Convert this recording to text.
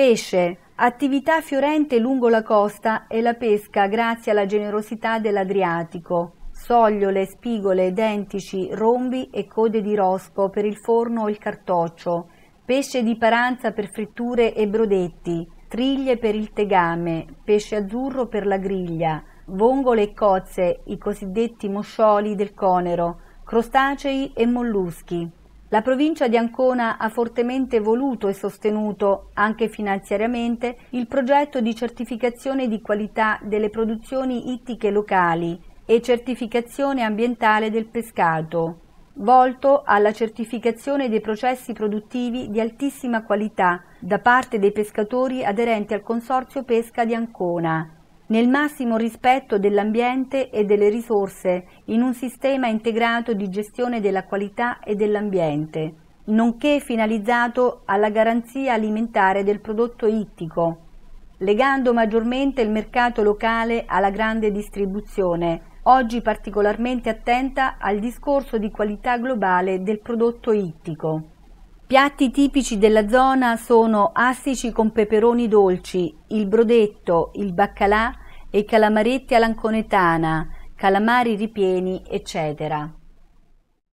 Pesce. Attività fiorente lungo la costa e la pesca grazie alla generosità dell'Adriatico. Sogliole, spigole, dentici, rombi e code di rospo per il forno o il cartoccio. Pesce di paranza per fritture e brodetti. Triglie per il tegame. Pesce azzurro per la griglia. Vongole e cozze, i cosiddetti moscioli del conero. Crostacei e molluschi. La provincia di Ancona ha fortemente voluto e sostenuto, anche finanziariamente, il progetto di certificazione di qualità delle produzioni ittiche locali e certificazione ambientale del pescato, volto alla certificazione dei processi produttivi di altissima qualità da parte dei pescatori aderenti al Consorzio Pesca di Ancona, nel massimo rispetto dell'ambiente e delle risorse, in un sistema integrato di gestione della qualità e dell'ambiente, nonché finalizzato alla garanzia alimentare del prodotto ittico, legando maggiormente il mercato locale alla grande distribuzione, oggi particolarmente attenta al discorso di qualità globale del prodotto ittico. Piatti tipici della zona sono assici con peperoni dolci, il brodetto, il baccalà, e calamaretti all'anconetana, calamari ripieni, eccetera.